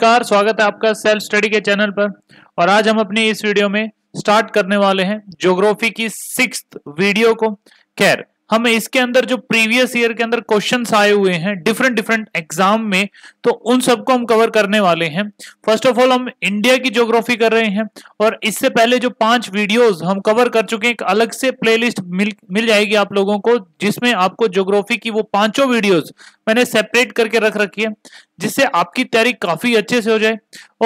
नमस्कार स्वागत है आपका सेल्फ स्टडी के चैनल पर और आज हम अपने इस वीडियो में स्टार्ट करने वाले हैं ज्योग्राफी की सिक्स वीडियो को खैर हम इसके अंदर जो प्रीवियस ईयर के अंदर क्वेश्चन आए हुए हैं डिफरेंट डिफरेंट एग्जाम में तो उन सबको हम कवर करने वाले हैं फर्स्ट ऑफ ऑल हम इंडिया की ज्योग्राफी कर रहे हैं और इससे पहले जो पांच वीडियोस हम कवर कर चुके हैं एक अलग से प्लेलिस्ट मिल मिल जाएगी आप लोगों को जिसमें आपको ज्योग्राफी की वो पांचों वीडियोज मैंने सेपरेट करके रख रखी है जिससे आपकी तैयारी काफी अच्छे से हो जाए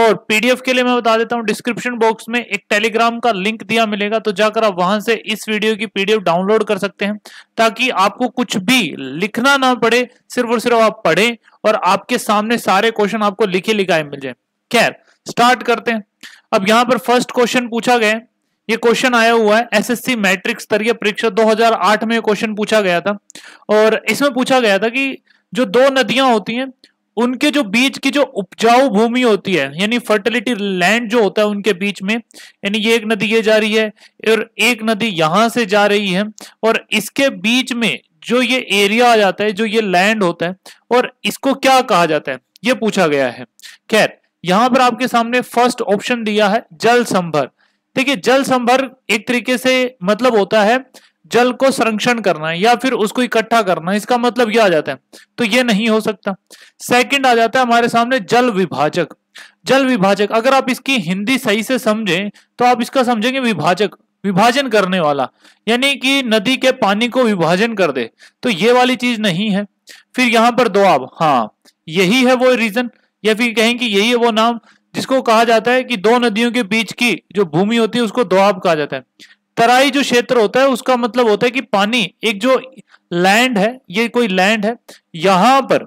और पीडीएफ के लिए मैं बता देता हूं डिस्क्रिप्शन बॉक्स में एक टेलीग्राम का लिंक दिया मिलेगा तो जाकर आप वहां से इस वीडियो की पीडीएफ डाउनलोड कर सकते हैं ताकि आपको कुछ भी लिखना ना पड़े सिर्फ और सिर्फ आप पढ़े और आपके सामने सारे क्वेश्चन आपको लिखे लिखाए मिल जाए खैर स्टार्ट करते हैं अब यहाँ पर फर्स्ट क्वेश्चन पूछा गया ये क्वेश्चन आया हुआ है एसएससी मैट्रिक स्तरीय परीक्षा 2008 में क्वेश्चन पूछा गया था और इसमें पूछा गया था कि जो दो नदियां होती हैं उनके जो बीच की जो उपजाऊ भूमि होती है यानी फर्टिलिटी लैंड जो होता है उनके बीच में यानी ये एक नदी ये जा रही है और एक नदी यहां से जा रही है और इसके बीच में जो ये एरिया आ जाता है जो ये लैंड होता है और इसको क्या कहा जाता है ये पूछा गया है खैर यहां पर आपके सामने फर्स्ट ऑप्शन दिया है जल संभर देखिये जल संभर एक तरीके से मतलब होता है जल को संरक्षण करना है या फिर उसको इकट्ठा करना इसका मतलब यह आ जाता है तो यह नहीं हो सकता सेकंड आ जाता है हमारे सामने जल विभाजक जल विभाजक अगर आप इसकी हिंदी सही से समझें तो आप इसका समझेंगे विभाजक विभाजन करने वाला यानी कि नदी के पानी को विभाजन कर दे तो ये वाली चीज नहीं है फिर यहां पर दो आप हाँ यही है वो रीजन या फिर कहें कि यही है वो नाम जिसको कहा जाता है कि दो नदियों के बीच की जो भूमि होती है उसको दोआब कहा जाता है तराई जो क्षेत्र होता है उसका मतलब होता है कि पानी एक जो लैंड है ये कोई लैंड है यहां पर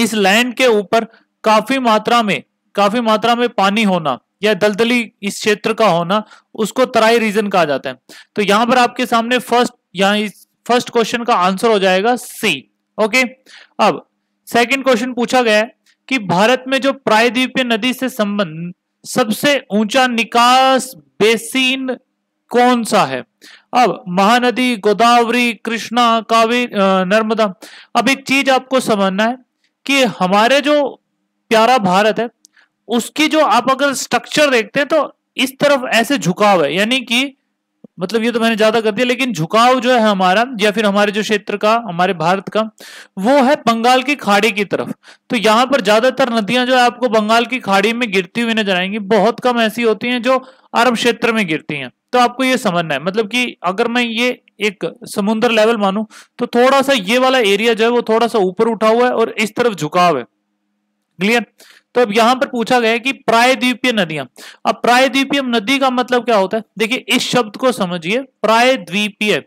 इस लैंड के ऊपर काफी मात्रा में काफी मात्रा में पानी होना या दलदली इस क्षेत्र का होना उसको तराई रीजन कहा जाता है तो यहां पर आपके सामने फर्स्ट यहाँ इस फर्स्ट क्वेश्चन का आंसर हो जाएगा सी ओके अब सेकंड क्वेश्चन पूछा गया है कि भारत में जो प्रायद्वीपीय नदी से संबंध सबसे ऊंचा निकास बेसिन कौन सा है अब महानदी गोदावरी कृष्णा कावेरी नर्मदा अब एक चीज आपको समझना है कि हमारे जो प्यारा भारत है उसकी जो आप अगर स्ट्रक्चर देखते हैं तो इस तरफ ऐसे झुकाव है यानी कि मतलब ये तो मैंने ज्यादा कर दिया लेकिन झुकाव जो है हमारा या फिर हमारे जो क्षेत्र का हमारे भारत का वो है बंगाल की खाड़ी की तरफ तो यहाँ पर ज्यादातर नदियां जो है आपको बंगाल की खाड़ी में गिरती हुई नजर आएंगी बहुत कम ऐसी होती हैं जो अरब क्षेत्र में गिरती हैं तो आपको ये समझना है मतलब कि अगर मैं ये एक समुद्र लेवल मानू तो थोड़ा सा ये वाला एरिया जो है वो थोड़ा सा ऊपर उठा हुआ है और इस तरफ झुकाव है क्लियर तो अब यहां पर पूछा गया है कि प्रायद्वीपीय नदियां अब प्रायद्वीपीय नदी का मतलब क्या होता है देखिए इस शब्द को समझिए प्रायद्वीपीय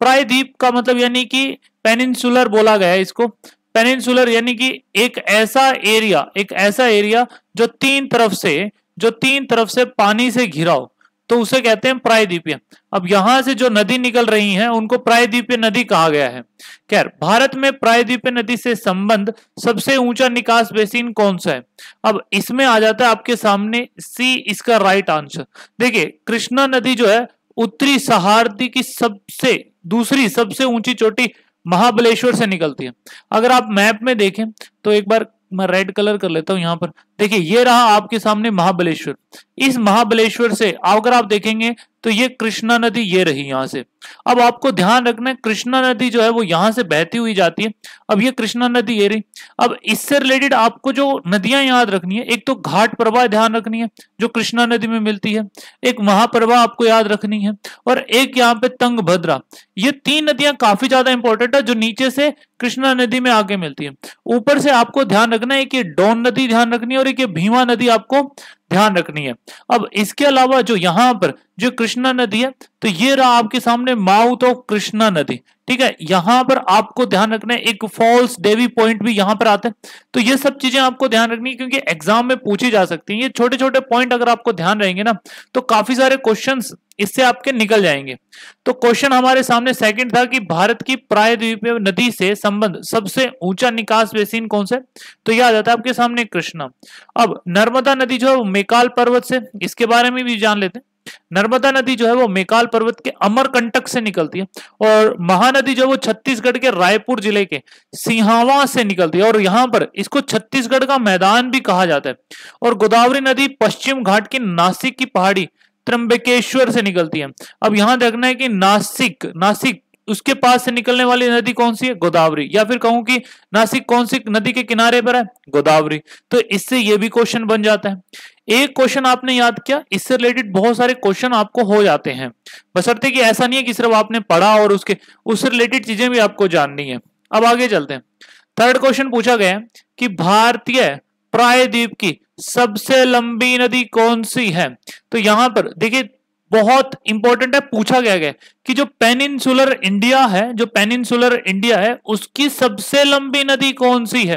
प्रायद्वीप का मतलब यानी कि पेनिनसुलर बोला गया है इसको पेनिनसुलर यानी कि एक ऐसा एरिया एक ऐसा एरिया जो तीन तरफ से जो तीन तरफ से पानी से घिरा हो तो उसे कहते हैं प्रायद्वीपीय अब यहां से जो नदी निकल रही हैं उनको प्रायद्वीपीय नदी कहा गया है खैर भारत में प्रायद्वीपीय नदी से संबंध सबसे ऊंचा निकास बेसिन कौन सा है अब इसमें आ जाता है आपके सामने सी इसका राइट आंसर देखिए कृष्णा नदी जो है उत्तरी सहारती की सबसे दूसरी सबसे ऊंची चोटी महाबलेश्वर से निकलती है अगर आप मैप में देखें तो एक बार मैं रेड कलर कर लेता हूं यहां पर देखिए ये रहा आपके सामने महाबलेश्वर इस महाबलेश्वर से अगर आप देखेंगे तो ये कृष्णा नदी ये रही यहाँ से अब आपको ध्यान रखना है कृष्णा नदी जो है वो यहाँ से बहती हुई जाती है अब ये कृष्णा नदी ये रही अब इससे रिलेटेड आपको जो नदियां याद रखनी है एक तो घाट प्रवाह ध्यान रखनी है जो कृष्णा नदी में मिलती है एक महाप्रवाह आपको याद रखनी है और एक यहाँ पे तंग भद्रा ये तीन नदियां काफी ज्यादा इंपॉर्टेंट है जो नीचे से कृष्णा नदी में आगे मिलती है ऊपर से आपको ध्यान रखना है कि डोन नदी ध्यान रखनी है सॉरी कि भीमा नदी आपको ध्यान रखनी है अब इसके अलावा जो यहाँ पर जो कृष्णा नदी है तो ये रहा आपके सामने माउथ ऑफ कृष्णा नदी ठीक है यहाँ पर आपको ध्यान रखना है एक फॉल्स देवी पॉइंट भी यहाँ पर आते हैं तो ये सब चीजें आपको ध्यान रखनी है क्योंकि एग्जाम में पूछी जा सकती है ये छोटे छोटे पॉइंट अगर आपको ध्यान रहेंगे ना तो काफी सारे क्वेश्चन इससे आपके निकल जाएंगे तो क्वेश्चन हमारे सामने सेकंड था कि भारत की प्रायद्वीपीय नदी से संबंध सबसे ऊंचा निकास बेसिन कौन सा तो याद आता है आपके सामने कृष्णा अब नर्मदा नदी जो है वो मेकाल पर्वत से इसके बारे में भी जान लेते हैं नर्मदा नदी जो है वो मेकाल पर्वत के अमरकंटक से निकलती है और महानदी जो है वो छत्तीसगढ़ के रायपुर जिले के सिंहावा से निकलती है और यहाँ पर इसको छत्तीसगढ़ का मैदान भी कहा जाता है और गोदावरी नदी पश्चिम घाट की नासिक की पहाड़ी त्रंबकेश्वर से निकलती है अब यहां देखना है कि नासिक नासिक उसके पास से निकलने वाली नदी कौन सी है गोदावरी या फिर कहूं कि नासिक कौन सी नदी के किनारे पर है गोदावरी तो इससे यह भी क्वेश्चन बन जाता है एक क्वेश्चन आपने याद किया इससे रिलेटेड बहुत सारे क्वेश्चन आपको हो जाते हैं बसरते कि ऐसा नहीं है कि सिर्फ आपने पढ़ा और उसके उससे रिलेटेड चीजें भी आपको जाननी है अब आगे चलते हैं थर्ड क्वेश्चन पूछा गया है कि भारतीय प्रायद्वीप की सबसे लंबी नदी कौन सी है तो यहां पर देखिए बहुत इंपॉर्टेंट है पूछा गया गया कि जो पेनिनसुलर इंडिया है जो पेनिनसुलर इंडिया है उसकी सबसे लंबी नदी कौन सी है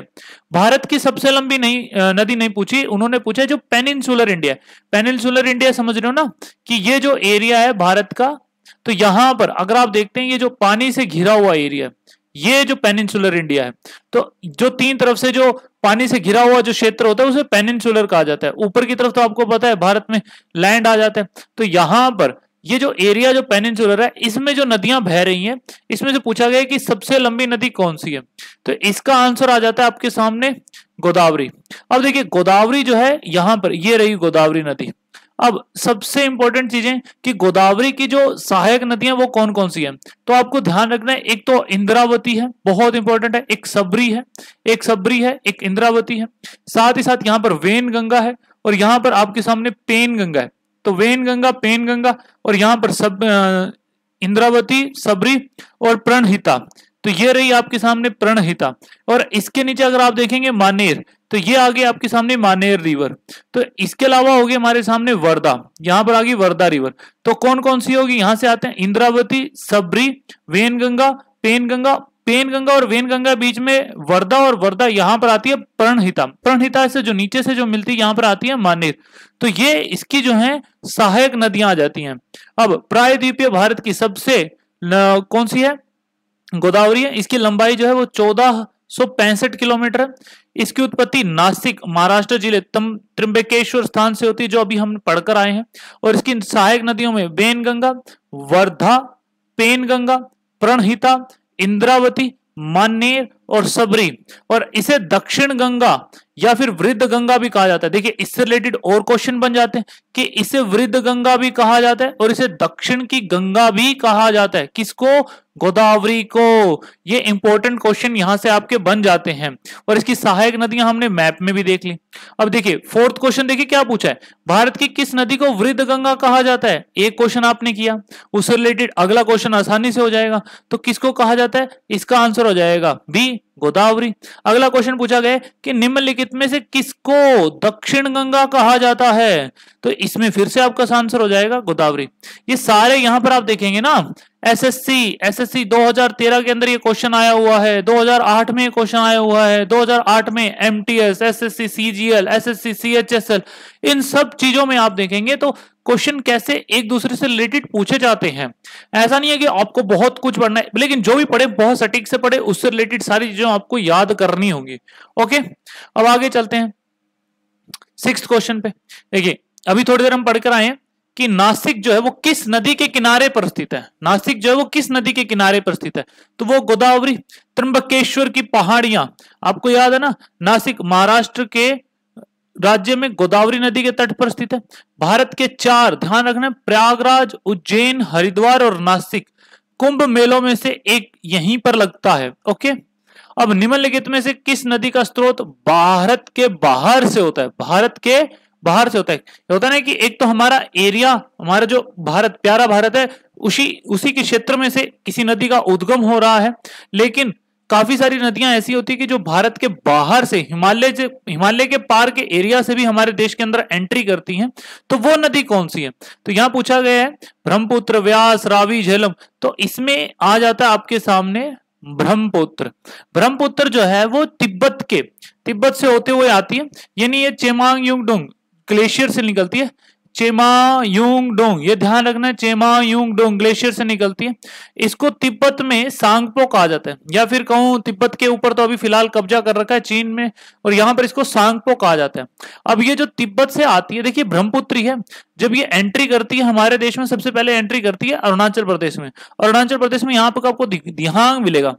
भारत की सबसे लंबी नहीं नदी नहीं पूछी उन्होंने पूछा जो पेनिनसुलर इंडिया पेनिनसुलर इंडिया समझ रहे हो ना कि ये जो एरिया है भारत का तो यहां पर अगर आप देखते हैं ये जो पानी से घिरा हुआ एरिया ये जो पेनिनसुलर इंडिया है तो जो तीन तरफ से जो पानी से घिरा हुआ जो क्षेत्र होता है उसे पेनिनसुलर कहा जाता है ऊपर की तरफ तो आपको पता है भारत में लैंड आ जाता है तो यहां पर ये जो एरिया जो पेनिनसुलर है इसमें जो नदियां बह रही हैं इसमें से पूछा गया कि सबसे लंबी नदी कौन सी है तो इसका आंसर आ जाता है आपके सामने गोदावरी अब देखिए गोदावरी जो है यहां पर ये रही गोदावरी नदी अब सबसे इंपॉर्टेंट चीजें कि गोदावरी की जो सहायक नदियां वो कौन कौन सी हैं तो आपको ध्यान रखना है एक तो इंद्रावती है बहुत इंपॉर्टेंट है एक सबरी है एक सबरी है एक इंद्रावती है साथ ही साथ यहाँ पर वेन गंगा है और यहाँ पर आपके सामने पेन गंगा है तो वेन गंगा पेन गंगा और यहाँ पर सब इंद्रावती सबरी और प्रणहिता तो ये रही आपके सामने प्रणहिता और इसके नीचे अगर आप देखेंगे मानेर तो ये आ गई आपके सामने मानेर रिवर तो इसके अलावा होगी हमारे सामने वर्धा यहां पर आ गई वर्धा रिवर तो कौन कौन सी होगी यहां से आते हैं इंद्रावती सबरी वेनगंगा पेनगंगा पेनगंगा और वेनगंगा बीच में वर्धा और वर्धा यहां पर आती है प्रणहिता प्रणहिता से जो नीचे से जो मिलती है यहां पर आती है मानेर तो ये इसकी जो है सहायक नदियां आ जाती हैं अब प्रायद्वीपीय भारत की सबसे कौन सी है गोदावरी है इसकी लंबाई जो है वो चौदह सो पैंसठ किलोमीटर है इसकी उत्पत्ति नासिक महाराष्ट्र जिले तम स्थान से होती है जो अभी हम पढ़कर आए हैं और इसकी सहायक नदियों में बेन गंगा वर्धा पेन गंगा प्रणहिता इंद्रावती मानेर और सबरी और इसे दक्षिण गंगा या फिर वृद्ध गंगा भी कहा जाता है देखिए इससे रिलेटेड और क्वेश्चन बन जाते हैं कि इसे वृद्ध गंगा भी कहा जाता है और इसे दक्षिण की गंगा भी कहा जाता है किसको गोदावरी को ये इंपॉर्टेंट क्वेश्चन यहां से आपके बन जाते हैं और इसकी सहायक नदियां हमने मैप में भी देख ली अब देखिए फोर्थ क्वेश्चन देखिए क्या पूछा है भारत की किस नदी को वृद्ध गंगा कहा जाता है एक क्वेश्चन आपने किया उससे रिलेटेड अगला क्वेश्चन आसानी से हो जाएगा तो किसको कहा जाता है इसका आंसर हो जाएगा बी गोदावरी अगला क्वेश्चन पूछा गया कि निम्नलिखित में से किसको दक्षिण गंगा कहा जाता है तो इसमें फिर से आपका आंसर हो जाएगा गोदावरी ये सारे यहां पर आप देखेंगे ना एसएससी एसएससी 2013 के अंदर ये क्वेश्चन आया हुआ है 2008 में क्वेश्चन आया हुआ है 2008 में MTS SSC CGL SSC CHSL इन सब चीजों में आप देखेंगे तो क्वेश्चन कैसे एक दूसरे से रिलेटेड पूछे जाते हैं ऐसा नहीं है कि आपको बहुत कुछ पढ़ना है लेकिन जो भी पढ़े बहुत सटीक से पढ़े उससे रिलेटेड सारी चीजें आपको याद करनी होगी ओके अब आगे चलते हैं सिक्स क्वेश्चन पे देखिए अभी थोड़ी देर हम पढ़कर आए हैं कि नासिक जो है वो किस नदी के किनारे पर स्थित है नासिक जो है वो किस नदी के किनारे पर स्थित है तो वो गोदावरी त्रंबकेश्वर की पहाड़ियां आपको याद है ना नासिक महाराष्ट्र के राज्य में गोदावरी नदी के तट पर स्थित है भारत के चार ध्यान रखना प्रयागराज उज्जैन हरिद्वार और नासिक कुंभ मेलों में से एक यहीं पर लगता है ओके अब निम्नलिखित में से किस नदी का स्रोत भारत के बाहर से होता है भारत के बाहर से होता है होता ना कि एक तो हमारा एरिया हमारा जो भारत प्यारा भारत है उसी उसी के क्षेत्र में से किसी नदी का उद्गम हो रहा है लेकिन काफी सारी नदियां ऐसी होती है कि जो भारत के बाहर से हिमालय से हिमालय के पार के एरिया से भी हमारे देश के अंदर एंट्री करती हैं तो वो नदी कौन सी है तो यहाँ पूछा गया है ब्रह्मपुत्र व्यास रावी झेलम तो इसमें आ जाता है आपके सामने ब्रह्मपुत्र ब्रह्मपुत्र जो है वो तिब्बत के तिब्बत से होते हुए आती है यानी ये चेमांग युगडुंग ग्लेशियर से निकलती है चेमा यूंग डोंग ये ध्यान रखना है चेमा यूंग डोंग ग्लेशियर से निकलती है इसको तिब्बत में सांगपो कहा जाता है या फिर कहूं तिब्बत के ऊपर तो अभी फिलहाल कब्जा कर रखा है चीन में और यहाँ पर इसको सांगपो कहा जाता है अब ये जो तिब्बत से आती है देखिए ब्रह्मपुत्री है जब ये एंट्री करती है हमारे देश में सबसे पहले एंट्री करती है अरुणाचल प्रदेश में अरुणाचल प्रदेश में यहाँ पर आपको दिहांग मिलेगा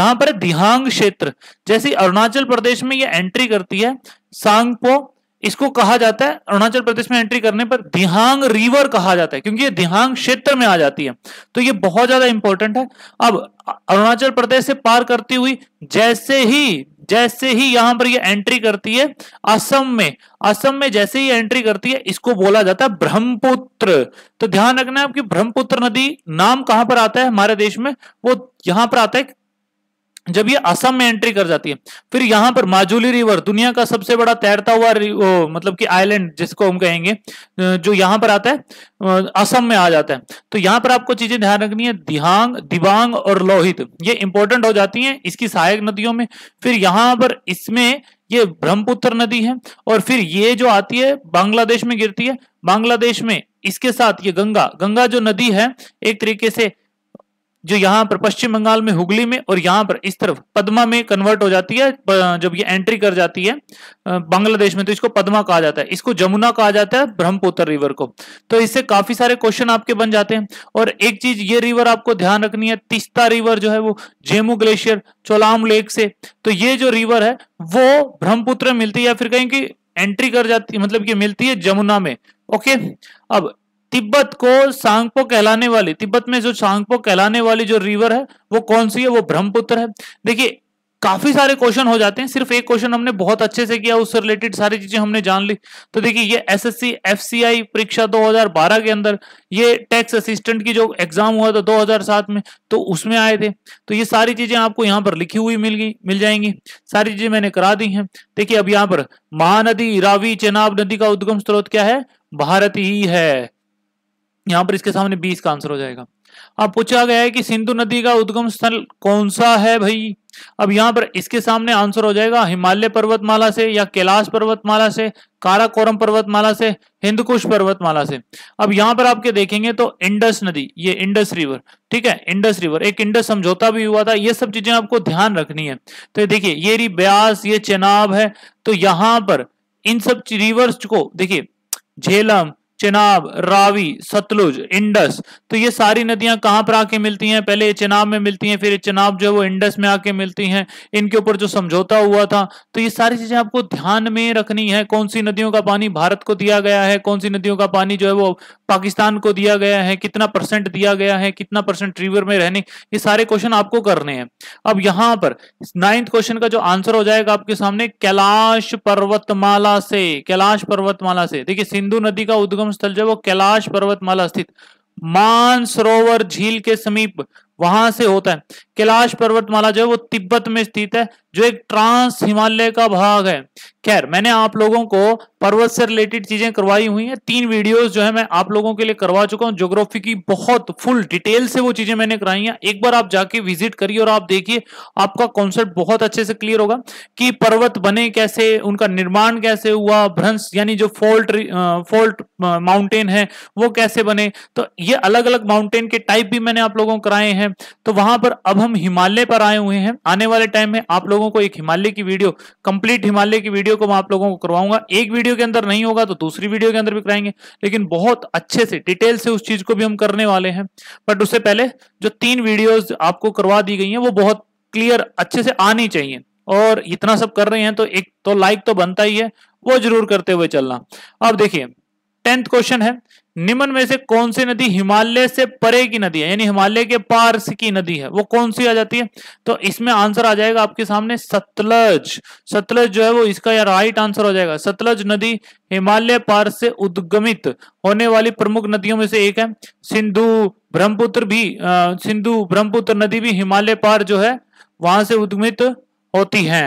यहाँ पर दिहांग क्षेत्र जैसे अरुणाचल प्रदेश में ये एंट्री करती है सांगपो इसको कहा जाता है अरुणाचल प्रदेश में एंट्री करने पर दिहांग रिवर कहा जाता है क्योंकि ये दिहांग क्षेत्र में आ जाती है तो ये बहुत ज्यादा इंपॉर्टेंट है अब अरुणाचल प्रदेश से पार करती हुई जैसे ही जैसे ही यहां पर ये एंट्री करती है असम में असम में जैसे ही एंट्री करती है इसको बोला जाता है ब्रह्मपुत्र तो ध्यान रखना है आपकी ब्रह्मपुत्र नदी नाम कहां पर आता है हमारे देश में वो यहां पर आता है जब ये असम में एंट्री कर जाती है फिर यहाँ पर माजुली रिवर दुनिया का सबसे बड़ा तैरता हुआ ओ, मतलब कि आइलैंड जिसको हम कहेंगे जो यहां पर आता है असम में आ जाता है तो यहाँ पर आपको चीजें ध्यान रखनी है दिहांग दिबांग और लोहित ये इंपॉर्टेंट हो जाती हैं इसकी सहायक नदियों में फिर यहां पर इसमें ये ब्रह्मपुत्र नदी है और फिर ये जो आती है बांग्लादेश में गिरती है बांग्लादेश में इसके साथ ये गंगा गंगा जो नदी है एक तरीके से जो यहाँ पर पश्चिम बंगाल में हुगली में और यहाँ पर इस तरफ पद्मा में कन्वर्ट हो जाती है जब ये एंट्री कर जाती है बांग्लादेश में तो इसको पद्मा कहा जाता है इसको जमुना कहा जाता है ब्रह्मपुत्र रिवर को तो इससे काफी सारे क्वेश्चन आपके बन जाते हैं और एक चीज ये रिवर आपको ध्यान रखनी है तिस्ता रिवर जो है वो जेमू ग्लेशियर चोलाम लेक से तो ये जो रिवर है वो ब्रह्मपुत्र मिलती है या फिर कहीं की एंट्री कर जाती मतलब कि मिलती है जमुना में ओके अब तिब्बत को सांगपो कहलाने वाली तिब्बत में जो सांगपो कहलाने वाली जो रिवर है वो कौन सी है वो ब्रह्मपुत्र है देखिए काफी सारे क्वेश्चन हो जाते हैं सिर्फ एक क्वेश्चन हमने बहुत अच्छे से किया उससे रिलेटेड सारी चीजें हमने जान ली तो देखिए ये एसएससी एफसीआई परीक्षा 2012 के अंदर ये टैक्स असिस्टेंट की जो एग्जाम हुआ था 2007 में तो उसमें आए थे तो ये सारी चीजें आपको यहाँ पर लिखी हुई मिल गई मिल जाएंगी सारी चीजें मैंने करा दी है देखिये अब यहाँ पर महानदी रावी चेनाब नदी का उद्गम स्रोत क्या है भारत ही है यहाँ पर इसके सामने बीस का आंसर हो जाएगा अब पूछा गया है कि सिंधु नदी का उद्गम स्थल कौन सा है भाई अब यहाँ पर इसके सामने आंसर हो जाएगा हिमालय पर्वतमाला से या कैलाश पर्वतमाला से काराकोरम पर्वतमाला से हिंदकुश पर्वतमाला से अब यहाँ पर आपके देखेंगे तो इंडस नदी ये इंडस रिवर ठीक है इंडस रिवर एक इंडस समझौता भी हुआ था ये सब चीजें आपको ध्यान रखनी है तो देखिए ये ब्यास ये चेनाब है तो यहाँ पर इन सब रिवर्स को देखिए झेलम चिनाब रावी सतलुज इंडस तो ये सारी नदियां कहां पर आके मिलती हैं पहले ये चिनाब में मिलती हैं फिर चिनाब जो है वो इंडस में आके मिलती हैं इनके ऊपर जो समझौता हुआ था तो ये सारी चीजें आपको ध्यान में रखनी है कौन सी नदियों का पानी भारत को दिया गया है कौन सी नदियों का पानी जो है वो पाकिस्तान को दिया गया है कितना परसेंट दिया गया है कितना परसेंट रिवर में रहने ये सारे क्वेश्चन आपको करने हैं अब यहां पर नाइन्थ क्वेश्चन का जो आंसर हो जाएगा आपके सामने कैलाश पर्वतमाला से कैलाश पर्वतमाला से देखिए सिंधु नदी का उद्गम स्थल जो वो कैलाश पर्वतमाला स्थित मानसरोवर झील के समीप वहां से होता है कैलाश पर्वतमाला जो है वो तिब्बत में स्थित है जो एक ट्रांस हिमालय का भाग है खैर मैंने आप लोगों को पर्वत से रिलेटेड चीजें करवाई हुई हैं तीन वीडियोस जो है मैं आप लोगों के लिए करवा चुका हूं ज्योग्राफी की बहुत फुल डिटेल से वो चीजें मैंने कराई हैं एक बार आप जाके विजिट करिए और आप देखिए आपका कॉन्सेप्ट बहुत अच्छे से क्लियर होगा कि पर्वत बने कैसे उनका निर्माण कैसे हुआ भ्रंश यानी जो फॉल्ट फॉल्ट माउंटेन है वो कैसे बने तो ये अलग अलग माउंटेन के टाइप भी मैंने आप लोगों को कराए हैं तो वहां पर अब हम हिमालय पर आए हुए हैं आने वाले टाइम में आप लोगों को एक हिमालय की वीडियो कंप्लीट हिमालय की वीडियो को मैं आप लोगों को करवाऊंगा एक वीडियो वीडियो के अंदर नहीं होगा तो दूसरी वीडियो के अंदर भी कराएंगे लेकिन बहुत अच्छे से डिटेल से उस चीज को भी हम करने वाले हैं बट उससे पहले जो तीन वीडियोज आपको करवा दी गई है वो बहुत क्लियर अच्छे से आनी चाहिए और इतना सब कर रहे हैं तो एक तो लाइक तो बनता ही है वो जरूर करते हुए चलना अब देखिए टेंथ क्वेश्चन है निम्न में से कौन सी नदी हिमालय से परे की नदी है यानी हिमालय के पार्स की नदी है वो कौन सी आ जाती है तो इसमें आंसर आ जाएगा आपके सामने सतलज सतलज जो है वो इसका या राइट आंसर हो जाएगा सतलज नदी हिमालय पार्स से उद्गमित होने वाली प्रमुख नदियों में से एक है सिंधु ब्रह्मपुत्र भी सिंधु ब्रह्मपुत्र नदी भी हिमालय पार जो है वहां से उद्गमित होती है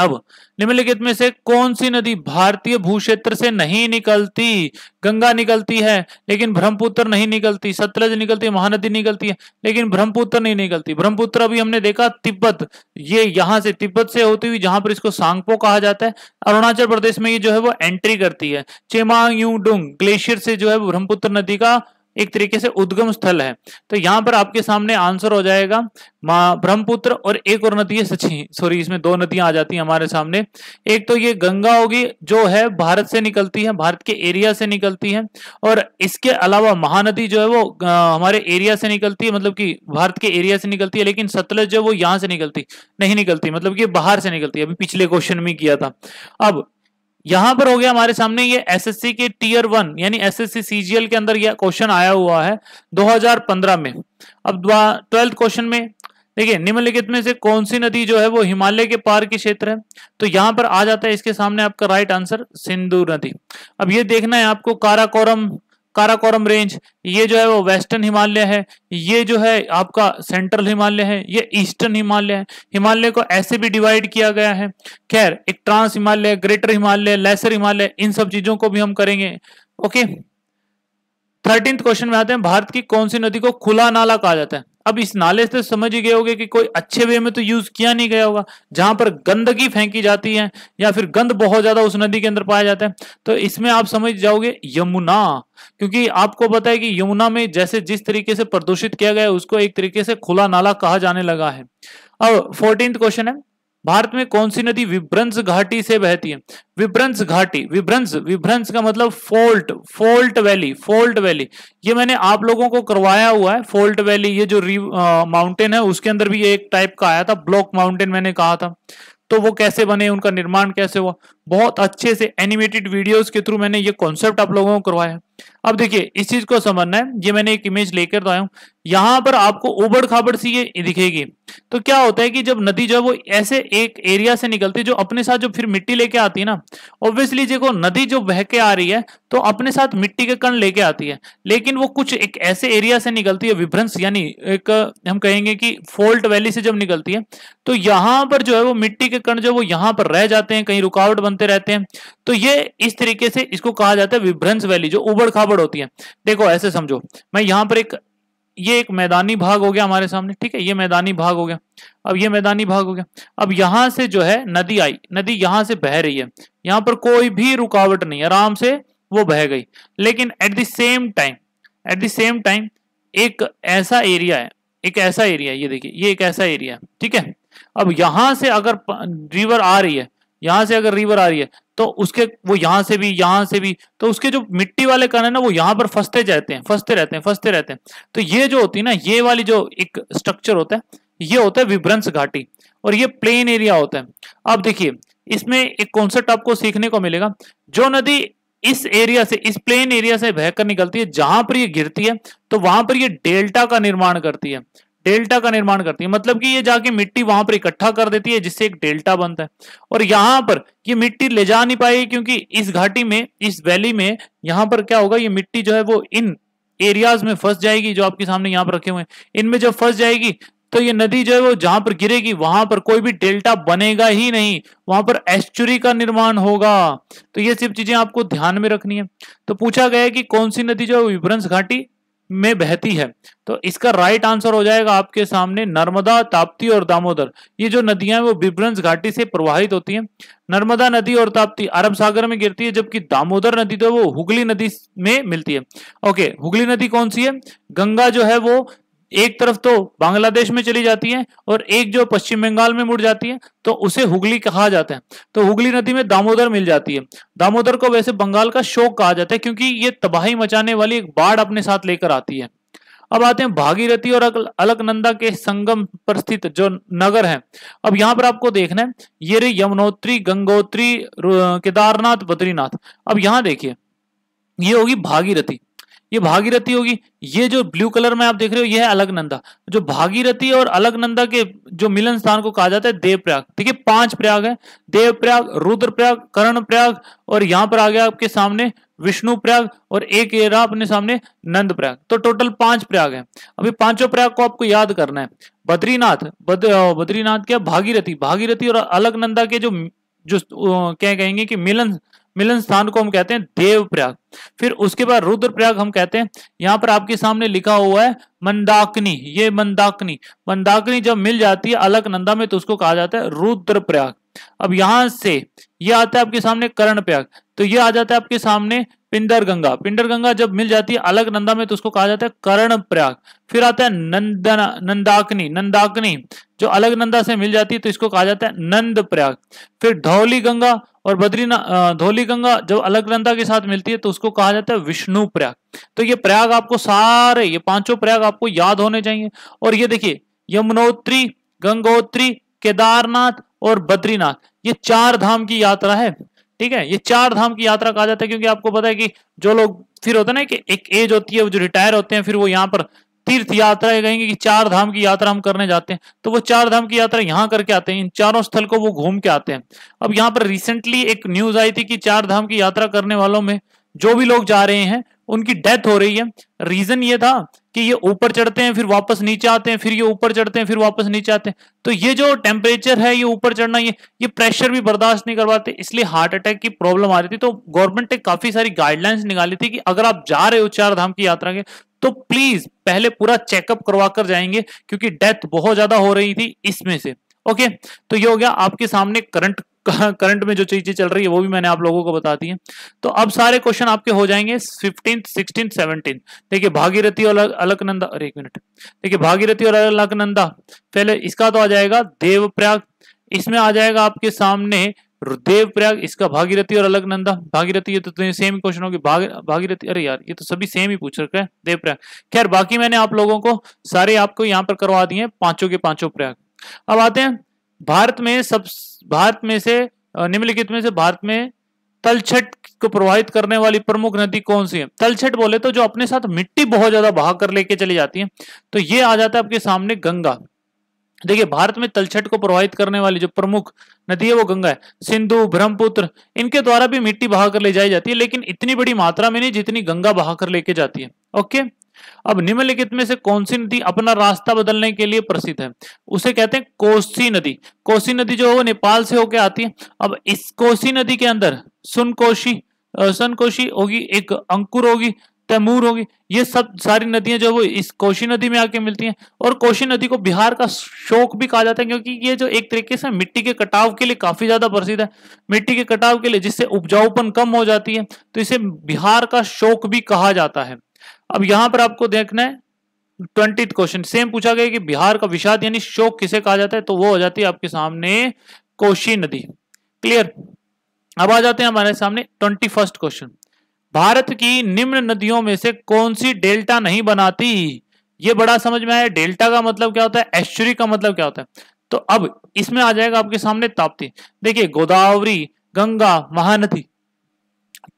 अब निम्नलिखित में से कौन सी नदी भारतीय भूक्षेत्र से नहीं निकलती गंगा निकलती है लेकिन ब्रह्मपुत्र नहीं निकलती सतलज निकलती है महानदी निकलती है लेकिन ब्रह्मपुत्र नहीं निकलती ब्रह्मपुत्र अभी हमने देखा तिब्बत ये यहां से तिब्बत से होती हुई जहां पर इसको सांगपो कहा जाता है अरुणाचल प्रदेश में ये जो है वो एंट्री करती है चेमांग ग्लेशियर से जो है ब्रह्मपुत्र नदी का एक तरीके से उद्गम स्थल है तो यहाँ पर आपके सामने आंसर हो जाएगा माँ ब्रह्मपुत्र और एक और नदी है सची सॉरी इसमें दो नदियां आ जाती हैं हमारे सामने एक तो ये गंगा होगी जो है भारत से निकलती है भारत के एरिया से निकलती है और इसके अलावा महानदी जो है वो हमारे एरिया से निकलती है मतलब कि भारत के एरिया से निकलती है लेकिन सतलज जो है वो यहाँ से निकलती नहीं निकलती मतलब कि बाहर से निकलती है अभी पिछले क्वेश्चन में किया था अब यहां पर हो गया हमारे सामने ये एसएससी के टीयर वन यानी एसएससी सीजीएल के अंदर यह क्वेश्चन आया हुआ है 2015 में अब ट्वेल्थ क्वेश्चन में देखिए निम्नलिखित में से कौन सी नदी जो है वो हिमालय के पार की क्षेत्र है तो यहां पर आ जाता है इसके सामने आपका राइट आंसर सिंधु नदी अब ये देखना है आपको काराकोरम काराकोरम रेंज ये जो है वो वेस्टर्न हिमालय है ये जो है आपका सेंट्रल हिमालय है ये ईस्टर्न हिमालय है हिमालय को ऐसे भी डिवाइड किया गया है खैर एक trans Himalaya greater Himalaya lesser Himalaya इन सब चीजों को भी हम करेंगे ओके थर्टींथ क्वेश्चन में आते हैं भारत की कौन सी नदी को खुला नाला कहा जाता है अब इस नाले से समझ ही गए होगे कि कोई अच्छे वे में तो यूज किया नहीं गया होगा जहां पर गंदगी फेंकी जाती है या फिर गंद बहुत ज्यादा उस नदी के अंदर पाया जाता है तो इसमें आप समझ जाओगे यमुना क्योंकि आपको पता है कि यमुना में जैसे जिस तरीके से प्रदूषित किया गया है उसको एक तरीके से खुला नाला कहा जाने लगा है अब फोर्टीन क्वेश्चन है भारत में कौन सी नदी विभ्रंश घाटी से बहती है विभ्रंश घाटी विभ्रंश विभ्रंश का मतलब fault fault valley fault valley ये मैंने आप लोगों को करवाया हुआ है फोल्ट वैली ये जो माउंटेन है उसके अंदर भी एक टाइप का आया था ब्लॉक माउंटेन मैंने कहा था तो वो कैसे बने उनका निर्माण कैसे हुआ बहुत अच्छे से एनिमेटेड वीडियोस के थ्रू मैंने ये कॉन्सेप्ट आप लोगों को करवाया अब देखिए इस चीज को समझना है ये मैंने एक इमेज लेकर तो आया हूं यहां पर आपको उबड़ खाबड़ सी ये दिखेगी तो क्या होता है कि जब नदी जो है वो ऐसे एक एरिया से निकलती है जो अपने साथ जो फिर मिट्टी लेके आती है ना ऑब्वियसली देखो नदी जो बह के आ रही है तो अपने साथ मिट्टी के कण लेके आती है लेकिन वो कुछ एक ऐसे एरिया से निकलती है विभ्रंश यानी एक हम कहेंगे कि फोल्ट वैली से जब निकलती है तो यहां पर जो है वो मिट्टी के कण जो वो यहां पर रह जाते हैं कहीं रुकावट बनते रहते हैं तो ये इस तरीके से इसको कहा जाता है विभ्रंश वैली जो उबड़ खाबड़ होती है देखो ऐसे समझो मैं यहां पर एक ये एक मैदानी भाग हो गया हमारे सामने ठीक है ये मैदानी भाग हो गया अब ये मैदानी भाग हो गया अब यहां से जो है नदी आई नदी यहां से बह रही है यहां पर कोई भी रुकावट नहीं आराम से वो बह गई लेकिन at the same time at the same time एक ऐसा एरिया है एक ऐसा एरिया ये देखिए ये एक ऐसा एरिया है ठीक है अब यहां से अगर रिवर आ रही है यहां से अगर रिवर आ रही है तो उसके वो यहां से भी यहां से भी तो उसके जो मिट्टी वाले कण है ना वो यहाँ पर फंसते जाते हैं फंसते रहते हैं फंसते रहते हैं तो ये जो होती है ना ये वाली जो एक स्ट्रक्चर होता है ये होता है विभ्रंश घाटी और ये प्लेन एरिया होता है अब देखिए इसमें एक कॉन्सेप्ट आपको सीखने को मिलेगा जो नदी इस एरिया से इस प्लेन एरिया से बहकर निकलती है जहां पर ये गिरती है तो वहां पर ये डेल्टा का निर्माण करती है डेल्टा का निर्माण करती है मतलब कि ये जाके मिट्टी वहां पर इकट्ठा कर देती है जिससे एक डेल्टा बनता है और यहां पर ये मिट्टी ले जा नहीं पाएगी क्योंकि इस घाटी में इस वैली में यहां पर क्या होगा ये मिट्टी जो है वो इन एरियाज में फंस जाएगी जो आपके सामने यहाँ पर रखे हुए हैं इनमें जब फंस जाएगी तो ये नदी जो है वो जहां पर गिरेगी वहां पर कोई भी डेल्टा बनेगा ही नहीं वहां पर एस्चुरी का निर्माण होगा तो ये सब चीजें आपको ध्यान में रखनी है तो पूछा गया है कि कौन सी नदी जो है विभ्रंश घाटी में बहती है तो इसका राइट आंसर हो जाएगा आपके सामने नर्मदा ताप्ती और दामोदर ये जो नदियां हैं वो बिब्रंस घाटी से प्रवाहित होती हैं नर्मदा नदी और ताप्ती अरब सागर में गिरती है जबकि दामोदर नदी तो वो हुगली नदी में मिलती है ओके हुगली नदी कौन सी है गंगा जो है वो एक तरफ तो बांग्लादेश में चली जाती है और एक जो पश्चिम बंगाल में मुड़ जाती है तो उसे हुगली कहा जाता है तो हुगली नदी में दामोदर मिल जाती है दामोदर को वैसे बंगाल का शोक कहा जाता है क्योंकि ये तबाही मचाने वाली एक बाढ़ अपने साथ लेकर आती है अब आते हैं भागीरथी और अलकनंदा के संगम पर स्थित जो नगर है अब यहाँ पर आपको देखना है ये रे यमुनोत्री गंगोत्री केदारनाथ बद्रीनाथ अब यहाँ देखिए ये होगी भागीरथी ये भागीरथी होगी ये जो ब्लू कलर में आप देख रहे हो ये है अलगनंदा जो भागीरथी और अलगनंदा के जो मिलन स्थान को कहा जाता है देवप्रयाग है पांच प्रयाग है देवप्रयाग रुद्रप्रयाग कर्ण प्रयाग और यहाँ पर आ गया आपके सामने विष्णु प्रयाग और एक ये रहा अपने सामने नंद प्रयाग तो टोटल पांच प्रयाग है अभी पांचों प्रयाग को आपको याद करना है बद्रीनाथ बद, बद्रीनाथ क्या भागीरथी भागीरथी और अलगनंदा के जो जो क्या कहेंगे कि मिलन मिलन स्थान को हम कहते हैं देवप्रयाग फिर उसके बाद रुद्रप्रयाग हम कहते हैं यहाँ पर आपके सामने लिखा हुआ है मंदाकिनी ये मंदाकिनी मंदाकिनी जब मिल जाती है अलकनंदा में तो उसको कहा जाता है रुद्रप्रयाग अब यहां से ये आता है आपके सामने करण प्रयाग तो ये आ जाता है आपके सामने पिंडर गंगा पिंडर गंगा जब मिल जाती है अलग नंदा में तो उसको कहा जाता है करण प्रयाग फिर आता है नंदना नंदाकनी नंदाकनी जो अलग नंदा से मिल जाती है तो इसको कहा जाता है नंद प्रयाग फिर धौली गंगा और बद्रीनाथ धोली गंगा जब अलग्रंथा के साथ मिलती है तो उसको कहा जाता है विष्णु प्रयाग तो ये प्रयाग आपको सारे ये पांचों प्रयाग आपको याद होने चाहिए और ये देखिए यमुनोत्री गंगोत्री केदारनाथ और बद्रीनाथ ये चार धाम की यात्रा है ठीक है ये चार धाम की यात्रा कहा जाता है क्योंकि आपको पता है कि जो लोग फिर होता है ना कि एक एज होती है जो रिटायर होते हैं फिर वो यहाँ पर तीर्थ यात्रा ये कहेंगे कि चार धाम की यात्रा हम करने जाते हैं तो वो चार धाम की यात्रा यहाँ करके आते हैं इन चारों स्थल को वो घूम के आते हैं अब यहाँ पर रिसेंटली एक न्यूज आई थी कि चार धाम की यात्रा करने वालों में जो भी लोग जा रहे हैं उनकी डेथ हो रही है रीजन ये था कि ये ऊपर चढ़ते हैं फिर वापस नीचे आते हैं फिर ये ऊपर चढ़ते हैं फिर वापस नीचे आते हैं तो ये जो टेम्परेचर है ये ऊपर चढ़ना ये ये प्रेशर भी बर्दाश्त नहीं करवाते इसलिए हार्ट अटैक की प्रॉब्लम आ रही थी तो गवर्नमेंट ने काफी सारी गाइडलाइंस निकाली थी कि अगर आप जा रहे हो चार धाम की यात्रा के तो प्लीज पहले पूरा चेकअप करवा कर जाएंगे क्योंकि डेथ बहुत ज्यादा हो रही थी इसमें से ओके तो ये हो गया आपके सामने करंट करंट में जो चीजें चल रही है वो भी मैंने आप लोगों को बता दी है तो अब सारे क्वेश्चन आपके हो जाएंगे फिफ्टीन सिक्सटीन सेवनटीन देखिए भागीरथी और अलकनंदा अरे एक मिनट देखिए भागीरथी और अलकनंदा पहले इसका तो आ जाएगा देवप्रयाग इसमें आ जाएगा आपके सामने देव प्रयाग इसका भागीरथी और अलग नंदा भागीरथी ये तो सेम क्वेश्चन होगी भाग भागीरथी अरे यार ये तो सभी सेम ही पूछ रखा है देव प्रयाग खैर बाकी मैंने आप लोगों को सारे आपको यहाँ पर करवा दिए पांचों के पांचों प्रयाग अब आते हैं भारत में सब भारत में से निम्नलिखित में से भारत में तलछट को प्रभावित करने वाली प्रमुख नदी कौन सी है तलछट बोले तो जो अपने साथ मिट्टी बहुत ज्यादा बहा कर लेके चली जाती है तो ये आ जाता है आपके सामने गंगा देखिए भारत में तलछट को प्रभावित करने वाली जो प्रमुख नदी है वो गंगा है सिंधु ब्रह्मपुत्र इनके द्वारा भी मिट्टी बहा कर ले जाई जाती है लेकिन इतनी बड़ी मात्रा में नहीं जितनी गंगा बहा कर लेके जाती है ओके अब निम्नलिखित में से कौन सी नदी अपना रास्ता बदलने के लिए प्रसिद्ध है उसे कहते हैं कोसी नदी कोसी नदी जो है वो नेपाल से होकर आती है अब इस कोसी नदी के अंदर सुनकोशी सनकोशी होगी एक अंकुर होगी तैमूर होगी ये सब सारी नदियां जो है वो इस कोशी नदी में आके मिलती हैं और कोशी नदी को बिहार का शोक भी कहा जाता है क्योंकि ये जो एक तरीके से मिट्टी के कटाव के लिए काफी ज्यादा प्रसिद्ध है मिट्टी के कटाव के लिए जिससे उपजाऊपन कम हो जाती है तो इसे बिहार का शोक भी कहा जाता है अब यहां पर आपको देखना है ट्वेंटी क्वेश्चन सेम पूछा गया कि बिहार का विषाद यानी शोक किसे कहा जाता है तो वो हो जाती है आपके सामने कोशी नदी क्लियर अब आ जाते हैं हमारे सामने ट्वेंटी फर्स्ट क्वेश्चन भारत की निम्न नदियों में से कौन सी डेल्टा नहीं बनाती ये बड़ा समझ में आया डेल्टा का मतलब क्या होता है ऐश्वर्य का मतलब क्या होता है तो अब इसमें आ जाएगा आपके सामने ताप्ती देखिए गोदावरी गंगा महानदी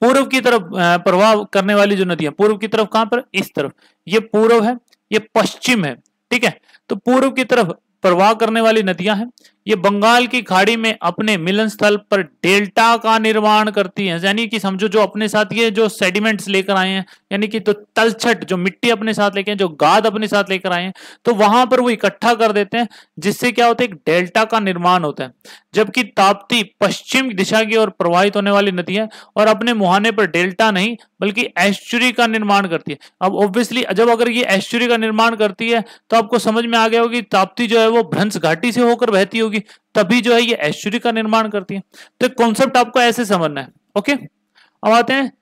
पूर्व की तरफ प्रवाह करने वाली जो नदियां पूर्व की तरफ कहां पर इस तरफ ये पूर्व है ये पश्चिम है ठीक है तो पूर्व की तरफ प्रवाह करने वाली नदियां हैं ये बंगाल की खाड़ी में अपने मिलन स्थल पर डेल्टा का निर्माण करती है यानी कि समझो जो अपने साथ ये जो सेडिमेंट्स लेकर आए हैं यानी कि तो तलछट जो मिट्टी अपने साथ लेके जो गाद अपने साथ लेकर आए हैं तो वहां पर वो इकट्ठा कर देते हैं जिससे क्या होता है एक डेल्टा का निर्माण होता है जबकि ताप्ती पश्चिम दिशा की ओर प्रवाहित होने वाली नदी है और अपने मुहाने पर डेल्टा नहीं बल्कि ऐश्चुरी का निर्माण करती है अब ऑब्वियसली जब अगर ये ऐश्चुरी का निर्माण करती है तो आपको समझ में आ गया होगी ताप्ती जो है वो भ्रंस घाटी से होकर बहती होगी होगी तभी जो है ये ऐश्वर्य का निर्माण करती है तो कॉन्सेप्ट आपको ऐसे समझना है ओके अब आते हैं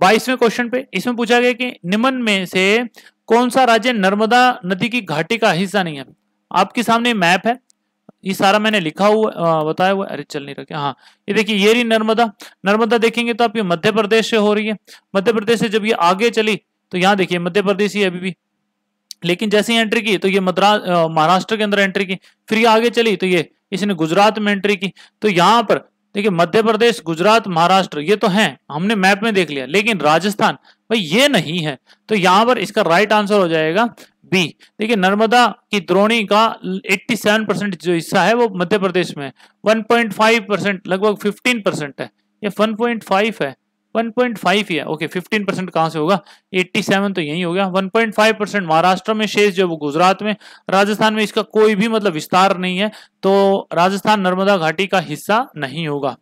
बाईसवें क्वेश्चन पे इसमें पूछा गया कि निम्न में से कौन सा राज्य नर्मदा नदी की घाटी का हिस्सा नहीं है आपके सामने मैप है ये सारा मैंने लिखा हुआ बताया हुआ अरे चल नहीं रखे हाँ ये देखिए ये रही नर्मदा नर्मदा देखेंगे तो आप ये मध्य प्रदेश से हो रही है मध्य प्रदेश से जब ये आगे चली तो यहाँ देखिए मध्य प्रदेश ही अभी भी लेकिन जैसे ही एंट्री की तो ये मद्रास महाराष्ट्र के अंदर एंट्री की फिर ये आगे चली तो ये इसने गुजरात में एंट्री की तो यहाँ पर देखिए मध्य प्रदेश गुजरात महाराष्ट्र ये तो हैं हमने मैप में देख लिया लेकिन राजस्थान भाई ये नहीं है तो यहाँ पर इसका राइट आंसर हो जाएगा बी देखिए नर्मदा की द्रोणी का 87 परसेंट जो हिस्सा है वो मध्य प्रदेश में 1.5 परसेंट लगभग 15 परसेंट है ये 1.5 है 1.5 ही है ओके 15 परसेंट कहाँ से होगा 87 तो यही हो गया 1.5 परसेंट महाराष्ट्र में शेष जो वो गुजरात में राजस्थान में इसका कोई भी मतलब विस्तार नहीं है तो राजस्थान नर्मदा घाटी का हिस्सा नहीं होगा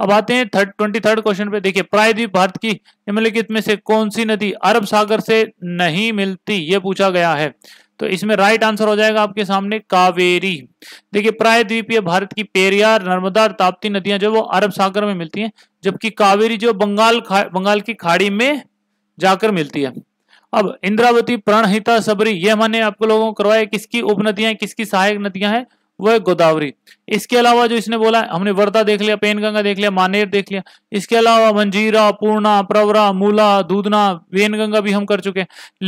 अब आते हैं थर्ड ट्वेंटी थर्ड क्वेश्चन पे देखिए प्रायद्वीप भारत की निम्नलिखित में से कौन सी नदी अरब सागर से नहीं मिलती ये पूछा गया है तो इसमें राइट आंसर हो जाएगा आपके सामने कावेरी देखिए प्रायद्वीपीय भारत की पेरियार नर्मदा ताप्ती नदियां जो वो अरब सागर में मिलती हैं जबकि कावेरी जो बंगाल खा, बंगाल की खाड़ी में जाकर मिलती है अब इंद्रावती प्रणहिता सबरी यह मैंने आपको लोगों को करवाया किसकी उप नदियां किसकी सहायक नदियां हैं वो है गोदावरी इसके अलावा जो इसने बोला हमने वर्धा देख लिया पेनगंगा देख लिया मानेर देख लिया इसके अलावा मंजीरा पूर्णा प्रवरा मूला दूधना वेनगंगा भी हम कर चुके हैं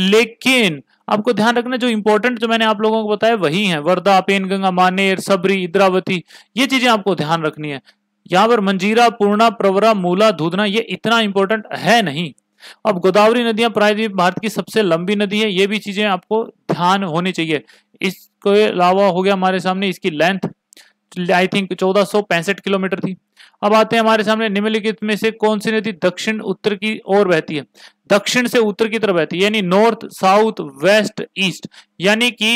लेकिन आपको ध्यान रखना जो इंपॉर्टेंट जो मैंने आप लोगों को बताया वही है वर्धा पेनगंगा मानेर सबरी इद्रावती ये चीजें आपको ध्यान रखनी है यहाँ पर मंजीरा पूर्णा प्रवरा मूला दूधना ये इतना इंपॉर्टेंट है नहीं अब गोदावरी नदियां प्रायद्वीप भारत की सबसे लंबी नदी है ये भी चीजें आपको ध्यान होनी चाहिए इसके अलावा हो गया हमारे सामने इसकी लेंथ आई थिंक चौदह किलोमीटर थी अब आते हैं हमारे सामने निम्नलिखित में से कौन सी नदी दक्षिण उत्तर की ओर बहती है दक्षिण से उत्तर की तरफ बहती है यानी नॉर्थ साउथ वेस्ट ईस्ट यानी कि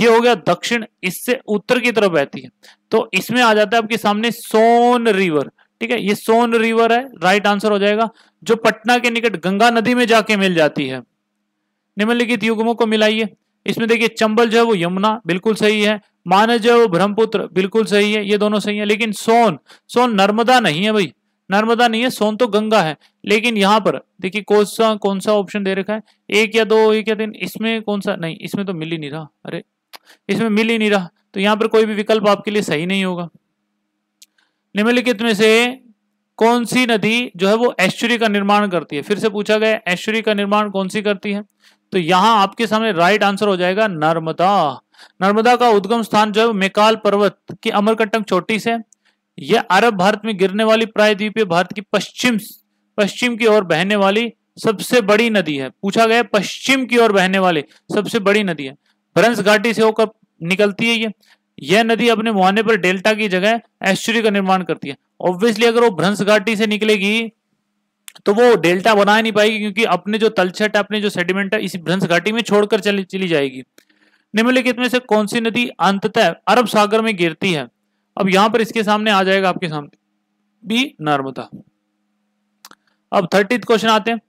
ये हो गया दक्षिण इससे उत्तर की तरफ बहती है तो इसमें आ जाता है आपके सामने सोन रिवर ठीक है ये सोन रिवर है राइट आंसर हो जाएगा जो पटना के निकट गंगा नदी में जाके मिल जाती है निम्नलिखित युगमों को मिलाइए इसमें देखिए चंबल जो है वो यमुना बिल्कुल सही है मानस जो है वो ब्रह्मपुत्र बिल्कुल सही है ये दोनों सही है लेकिन सोन सोन नर्मदा नहीं है भाई नर्मदा नहीं है सोन तो गंगा है लेकिन यहाँ पर देखिए कौन सा कौन सा ऑप्शन दे रखा है एक या दो एक या तीन इसमें कौन सा नहीं इसमें तो मिल ही नहीं रहा अरे इसमें मिल ही नहीं रहा तो यहाँ पर कोई भी विकल्प आपके लिए सही नहीं होगा निम्नलिखित में से कौन सी नदी जो है वो ऐश्वर्य का निर्माण करती है फिर से पूछा गया ऐश्वर्य का निर्माण कौन सी करती है तो यहां आपके सामने राइट आंसर हो जाएगा नर्मदा नर्मदा का उद्गम स्थान जो है मेकाल पर्वत की अमरकंटक चोटी से यह अरब भारत में गिरने वाली प्रायद्वीपीय भारत की पश्चिम पश्चिम की ओर बहने वाली सबसे बड़ी नदी है पूछा गया पश्चिम की ओर बहने वाली सबसे बड़ी नदी है भ्रंश घाटी से होकर निकलती है ये यह नदी अपने मुहाने पर डेल्टा की जगह ऐश्वर्य का निर्माण करती है ऑब्वियसली अगर वो भ्रंस घाटी से निकलेगी तो वो डेल्टा बना नहीं पाएगी क्योंकि अपने जो तलछट अपने जो सेडिमेंट है इसी भ्रंश घाटी में छोड़कर चली चली जाएगी निम्नलिखित में से कौन सी नदी अंततः अरब सागर में गिरती है अब यहां पर इसके सामने आ जाएगा आपके सामने बी नर्मदा अब थर्टी क्वेश्चन आते हैं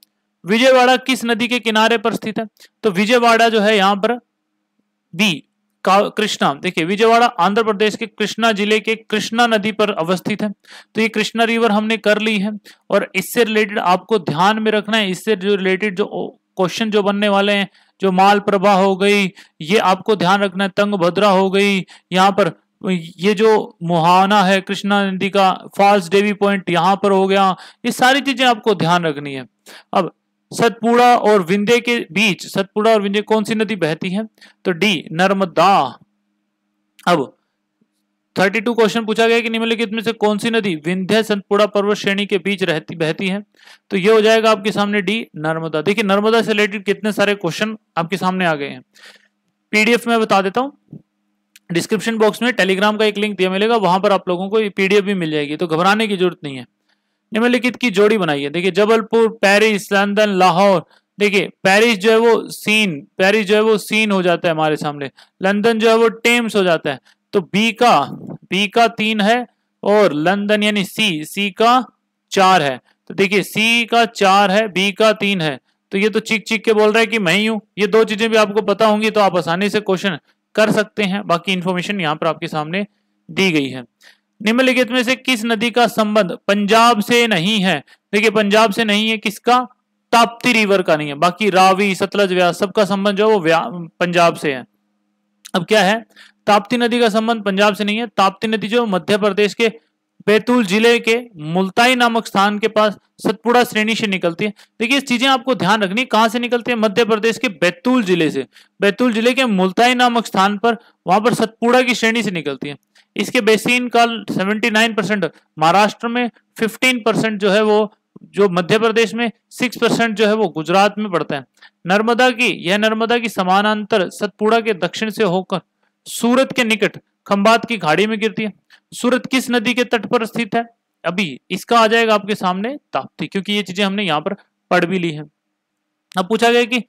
विजयवाड़ा किस नदी के किनारे पर स्थित है तो विजयवाड़ा जो है यहां पर बी कृष्णा देखिए विजयवाड़ा आंध्र प्रदेश के कृष्णा जिले के कृष्णा नदी पर अवस्थित है तो ये कृष्णा रिवर हमने कर ली है और इससे रिलेटेड आपको ध्यान में रखना है इससे जो रिलेटेड जो क्वेश्चन जो बनने वाले हैं जो माल प्रभा हो गई ये आपको ध्यान रखना है तंग भद्रा हो गई यहाँ पर ये जो मुहाना है कृष्णा नदी का फॉल्स डेवी पॉइंट यहाँ पर हो गया ये सारी चीजें आपको ध्यान रखनी है अब सतपुड़ा और विंध्य के बीच सतपुड़ा और विंध्य कौन सी नदी बहती है तो डी नर्मदा अब 32 क्वेश्चन पूछा गया कि निम्नलिखित में से कौन सी नदी विंध्य सतपुड़ा पर्वत श्रेणी के बीच रहती बहती है तो ये हो जाएगा आपके सामने डी नर्मदा देखिए नर्मदा से रिलेटेड कितने सारे क्वेश्चन आपके सामने आ गए हैं पीडीएफ में बता देता हूं डिस्क्रिप्शन बॉक्स में टेलीग्राम का एक लिंक दिया मिलेगा वहां पर आप लोगों को पीडीएफ भी मिल जाएगी तो घबराने की जरूरत नहीं है निम्नलिखित की जोड़ी बनाइए देखिए जबलपुर पेरिस लंदन लाहौर देखिए पेरिस जो है वो सीन पेरिस जो है वो सीन हो जाता है हमारे सामने लंदन जो है वो टेम्स हो जाता है तो बी का बी का तीन है और लंदन यानी सी सी का चार है तो देखिए सी का चार है बी का तीन है तो ये तो चिक चिक के बोल रहा है कि मैं ही हूं ये दो चीजें भी आपको पता होंगी तो आप आसानी से क्वेश्चन कर सकते हैं बाकी इन्फॉर्मेशन यहाँ पर आपके सामने दी गई है निम्नलिखित में से किस नदी का संबंध पंजाब से नहीं है देखिए पंजाब से नहीं है किसका ताप्ती रिवर का नहीं है बाकी रावी सतलज व्यास सबका संबंध जो है वो पंजाब से है अब क्या है ताप्ती नदी का संबंध पंजाब से नहीं है ताप्ती नदी जो मध्य प्रदेश के बैतूल जिले के मुल्ताई नामक स्थान के पास सतपुड़ा श्रेणी से निकलती है देखिए इस चीजें आपको ध्यान रखनी कहाँ से निकलती है मध्य प्रदेश के बैतूल जिले से बैतूल जिले के मुल्ताई नामक स्थान पर वहां पर सतपुड़ा की श्रेणी से निकलती है इसके बेसिन का 79 परसेंट महाराष्ट्र में 15 परसेंट जो है वो जो मध्य प्रदेश में सिक्स परसेंट जो है वो गुजरात में पड़ता है नर्मदा की यह नर्मदा की समानांतर सतपुड़ा के दक्षिण से होकर सूरत के निकट खंबात की खाड़ी में गिरती है सूरत किस नदी के तट पर स्थित है अभी इसका आ जाएगा आपके सामने ताप्ती क्योंकि ये चीजें हमने यहाँ पर पढ़ भी ली है अब पूछा गया कि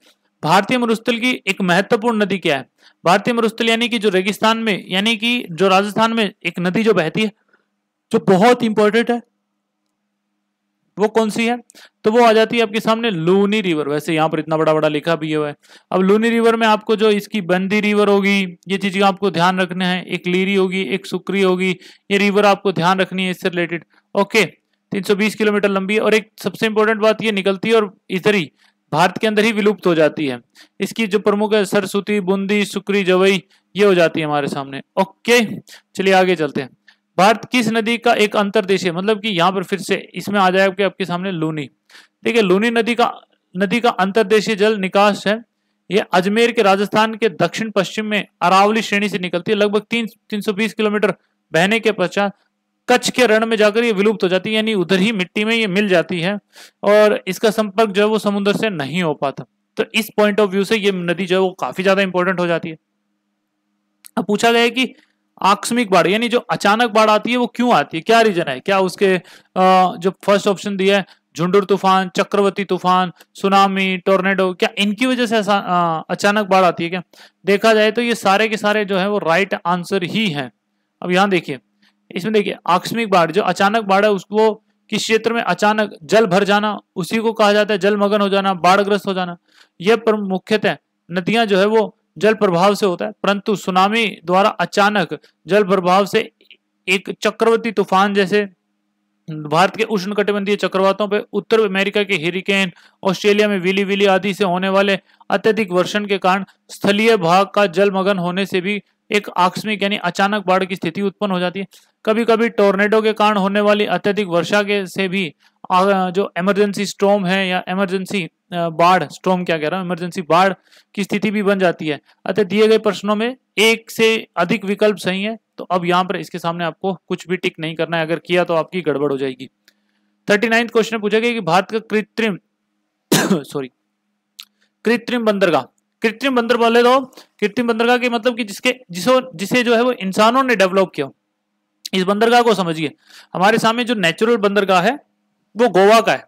भारतीय मरुस्थल की एक महत्वपूर्ण नदी क्या है भारतीय मरुस्थल यानी कि जो रेगिस्तान में यानी कि जो राजस्थान में एक नदी जो बहती है जो बहुत इंपॉर्टेंट है वो कौन सी है तो वो आ जाती है आपके सामने लूनी रिवर वैसे यहाँ पर इतना बड़ा बड़ा लिखा भी हुआ है अब लूनी रिवर में आपको जो इसकी बंदी रिवर होगी ये चीज़ें आपको ध्यान रखने हैं एक लीरी होगी एक सुक्री होगी ये रिवर आपको ध्यान रखनी है इससे रिलेटेड ओके 320 किलोमीटर लंबी और एक सबसे इंपॉर्टेंट बात ये निकलती है और इधर ही भारत के अंदर ही विलुप्त हो जाती है इसकी जो प्रमुख है सरस्वती बूंदी सुक्री जवई ये हो जाती है हमारे सामने ओके चलिए आगे चलते हैं भारत किस नदी का एक अंतरदेशीय मतलब कि यहाँ पर फिर से इसमें आ जाएगा आपके सामने लूनी ठीक है लूनी नदी का नदी का अंतरदेशीय जल निकास है ये अजमेर के राजस्थान के दक्षिण पश्चिम में अरावली श्रेणी से निकलती है लगभग तीन तीन किलोमीटर बहने के पश्चात कच्छ के रण में जाकर ये विलुप्त हो जाती है यानी उधर ही मिट्टी में ये मिल जाती है और इसका संपर्क जो है वो समुद्र से नहीं हो पाता तो इस पॉइंट ऑफ व्यू से ये नदी जो है वो काफी ज्यादा इंपॉर्टेंट हो जाती है अब पूछा गया कि आकस्मिक बाढ़ यानी जो अचानक बाढ़ आती है वो क्यों आती है क्या रीजन है क्या उसके जो फर्स्ट ऑप्शन दिया है झुंडुर तूफान चक्रवर्ती तूफान सुनामी टोर्नेडो क्या इनकी वजह से अचानक बाढ़ आती है क्या देखा जाए तो ये सारे के सारे जो है वो राइट आंसर ही हैं अब यहाँ देखिए इसमें देखिए आकस्मिक बाढ़ जो अचानक बाढ़ है उसको किस क्षेत्र में अचानक जल भर जाना उसी को कहा जाता है जलमग्न हो जाना बाढ़ग्रस्त हो जाना यह मुख्यतः नदियां जो है वो जल प्रभाव से होता है परंतु सुनामी द्वारा अचानक जल प्रभाव से एक चक्रवर्ती तूफान जैसे भारत के उष्णकटिबंधीय चक्रवातों पर उत्तर अमेरिका के हिरिकेन ऑस्ट्रेलिया में विली विली आदि से होने वाले अत्यधिक वर्षण के कारण स्थलीय भाग का जलमग्न होने से भी एक आकस्मिक यानी अचानक बाढ़ की स्थिति उत्पन्न हो जाती है कभी कभी टोर्नेडो के कारण होने वाली अत्यधिक वर्षा के से भी जो इमरजेंसी स्ट्रोम है या इमरजेंसी बाढ़ स्ट्रोम क्या कह रहा हूँ इमरजेंसी बाढ़ की स्थिति भी बन जाती है अतः दिए गए प्रश्नों में एक से अधिक विकल्प सही है तो अब यहाँ पर इसके सामने आपको कुछ भी टिक नहीं करना है अगर किया तो आपकी गड़बड़ हो जाएगी थर्टी नाइन्थ क्वेश्चन पूछा गया कि भारत का कृत्रिम सॉरी कृत्रिम बंदरगाह कृत्रिम बंदर बोले तो कृत्रिम बंदरगाह के मतलब कि जिसके जिसो जिसे जो है वो इंसानों ने डेवलप किया इस बंदरगाह को समझिए हमारे सामने जो नेचुरल बंदरगाह है वो गोवा का है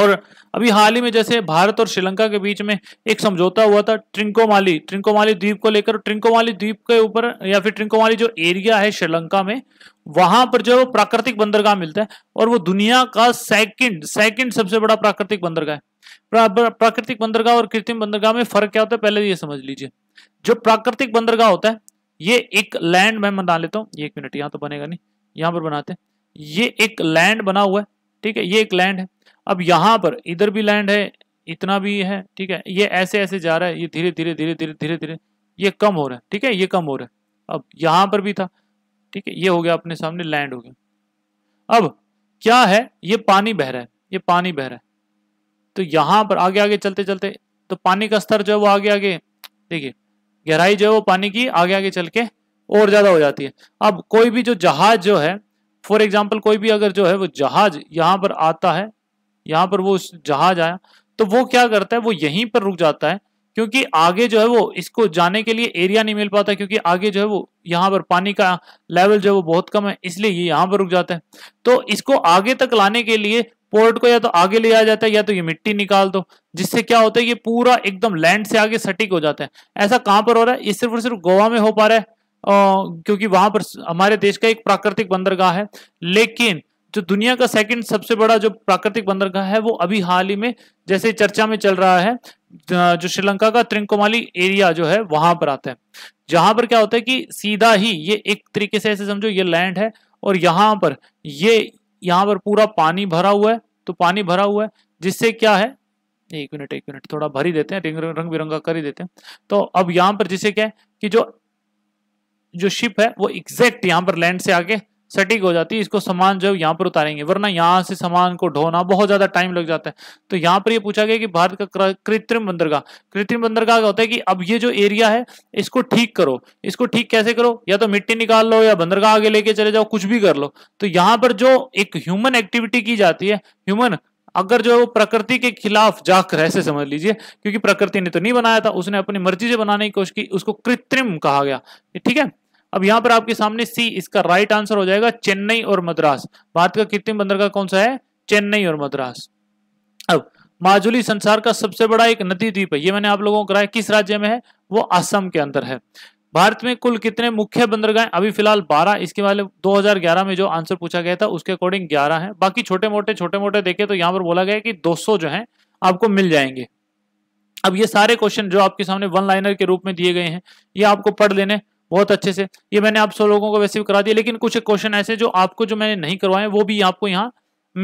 और अभी हाल ही में जैसे भारत और श्रीलंका के बीच में एक समझौता हुआ था ट्रिंकोमाली ट्रिंकोमाली द्वीप को लेकर ट्रिंकोमाली द्वीप के ऊपर या फिर ट्रिंकोमाली जो एरिया है श्रीलंका में वहां पर जो प्राकृतिक बंदरगाह मिलता है और वो दुनिया का सेकंड सेकंड सबसे बड़ा प्राकृतिक बंदरगाह है प्राकृतिक बंदरगाह और कृत्रिम बंदरगाह में फर्क क्या होता है पहले ये समझ लीजिए जो प्राकृतिक बंदरगाह होता है ये एक लैंड मैं बना लेता हूँ एक मिनट यहाँ तो बनेगा नहीं यहाँ पर बनाते हैं ये एक लैंड बना हुआ है ठीक है ये एक लैंड है अब यहाँ पर इधर भी लैंड है इतना भी है ठीक है ये ऐसे ऐसे जा रहा है ये धीरे धीरे धीरे धीरे धीरे धीरे ये कम हो रहा है ठीक है ये कम हो रहा है अब यहाँ पर भी था ठीक है ये हो गया अपने सामने लैंड हो गया अब क्या है ये पानी बह रहा है ये पानी बह रहा है तो यहाँ पर आगे आगे चलते चलते तो पानी का स्तर जो है वो आगे आगे देखिए गहराई जो है वो पानी की आगे आगे चल के और ज़्यादा हो जाती है अब कोई भी जो जहाज जो है फॉर एग्जाम्पल कोई भी अगर जो है वो जहाज यहाँ पर आता है यहाँ पर वो जहाज आया तो वो क्या करता है वो यहीं पर रुक जाता है क्योंकि आगे जो है वो इसको जाने के लिए एरिया नहीं मिल पाता क्योंकि आगे जो है वो यहाँ पर पानी का लेवल जो है वो बहुत कम है इसलिए ये यहाँ पर रुक जाता है तो इसको आगे तक लाने के लिए पोर्ट को या तो आगे ले जाया जाता है या तो ये मिट्टी निकाल दो जिससे क्या होता है ये पूरा एकदम लैंड से आगे सटीक हो जाता है ऐसा कहाँ पर हो रहा है ये सिर्फ और सिर्फ गोवा में हो पा रहा है क्योंकि वहां पर हमारे देश का एक प्राकृतिक बंदरगाह है लेकिन जो दुनिया का सेकंड सबसे बड़ा जो प्राकृतिक बंदरगाह है वो अभी हाल ही में जैसे चर्चा में चल रहा है जो श्रीलंका का त्रिंकोमाली एरिया जो है वहां पर आता है जहां पर क्या होता है कि सीधा ही ये एक तरीके से ऐसे समझो ये लैंड है और यहां पर ये यहां पर पूरा पानी भरा हुआ है तो पानी भरा हुआ है जिससे क्या है एक मिनट एक मिनट थोड़ा भरी देते हैं रंग बिरंगा कर ही देते हैं तो अब यहां पर जिसे क्या है कि जो जो शिप है वो एग्जैक्ट यहाँ पर लैंड से आके सटीक हो जाती है इसको सामान जो है यहाँ पर उतारेंगे वरना यहाँ से सामान को ढोना बहुत ज़्यादा टाइम लग जाता है तो यहाँ पर ये पूछा गया कि भारत का कृत्रिम बंदरगाह कृत्रिम बंदरगाह का होता है कि अब ये जो एरिया है इसको ठीक करो इसको ठीक कैसे करो या तो मिट्टी निकाल लो या बंदरगाह आगे लेके चले जाओ कुछ भी कर लो तो यहाँ पर जो एक ह्यूमन एक्टिविटी की जाती है ह्यूमन अगर जो है वो प्रकृति के खिलाफ जाकर ऐसे समझ लीजिए क्योंकि प्रकृति ने तो नहीं बनाया था उसने अपनी मर्जी से बनाने की कोशिश की उसको कृत्रिम कहा गया ठीक है अब यहां पर आपके सामने सी इसका राइट आंसर हो जाएगा चेन्नई और मद्रास भारत का कृत्रिम बंदरगाह कौन सा है चेन्नई और मद्रास अब माजुली संसार का सबसे बड़ा एक नदी द्वीप है ये मैंने आप लोगों को कराया किस राज्य में है वो असम के अंदर है भारत में कुल कितने मुख्य बंदरगाह अभी फिलहाल 12 इसके वाले 2011 में जो आंसर पूछा गया था उसके अकॉर्डिंग 11 है बाकी छोटे मोटे छोटे मोटे देखे तो यहाँ पर बोला गया कि 200 जो हैं आपको मिल जाएंगे अब ये सारे क्वेश्चन जो आपके सामने वन लाइनर के रूप में दिए गए हैं ये आपको पढ़ लेने बहुत अच्छे से ये मैंने आप सौ लोगों को वैसे भी करा दिया लेकिन कुछ क्वेश्चन ऐसे जो आपको जो मैंने नहीं करवाए वो भी आपको यहाँ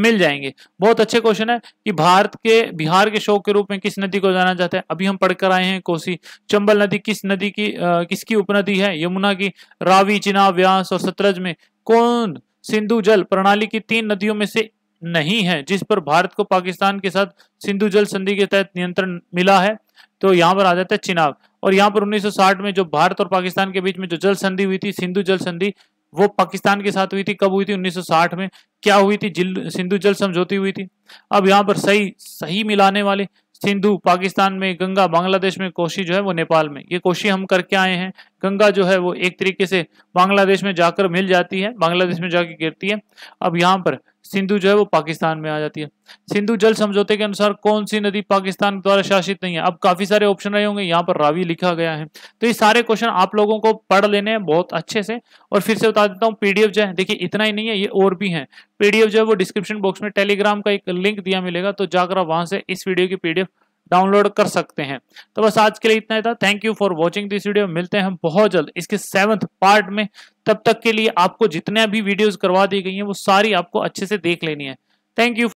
मिल जाएंगे बहुत अच्छे क्वेश्चन है कि भारत के बिहार के शोक के रूप में किस नदी को जाना जाता है अभी हम पढ़कर आए हैं कोसी चंबल नदी किस नदी की आ, किसकी उपनदी है यमुना की रावी चिना व्यास और सतरज में कौन सिंधु जल प्रणाली की तीन नदियों में से नहीं है जिस पर भारत को पाकिस्तान के साथ सिंधु जल संधि के तहत नियंत्रण मिला है तो यहाँ पर आ जाता है चिनाब और यहाँ पर 1960 में जो भारत और पाकिस्तान के बीच में जो जल संधि हुई थी सिंधु जल संधि वो पाकिस्तान के साथ हुई थी कब हुई थी 1960 में क्या हुई थी जिल सिंधु जल समझौती हुई थी अब यहाँ पर सही सही मिलाने वाले सिंधु पाकिस्तान में गंगा बांग्लादेश में कोशी जो है वो नेपाल में ये कोशी हम करके आए हैं गंगा जो है वो एक तरीके से बांग्लादेश में जाकर मिल जाती है बांग्लादेश में जाके गिरती है अब यहाँ पर सिंधु जो है वो पाकिस्तान में आ जाती है सिंधु जल समझौते के अनुसार कौन सी नदी पाकिस्तान द्वारा शासित नहीं है अब काफी सारे ऑप्शन रहे होंगे यहाँ पर रावी लिखा गया है तो ये सारे क्वेश्चन आप लोगों को पढ़ लेने हैं बहुत अच्छे से और फिर से बता देता हूँ पीडीएफ जो है देखिए इतना ही नहीं है ये और भी है पीडीएफ जो है वो डिस्क्रिप्शन बॉक्स में टेलीग्राम का एक लिंक दिया मिलेगा तो जाकर वहां से इस वीडियो की पीडीएफ डाउनलोड कर सकते हैं तो बस आज के लिए इतना ही था thank you for watching this video मिलते हैं हम बहुत जल्द इसके सेवंथ पार्ट में तब तक के लिए आपको जितने भी वीडियोज करवा दी गई हैं वो सारी आपको अच्छे से देख लेनी है थैंक यू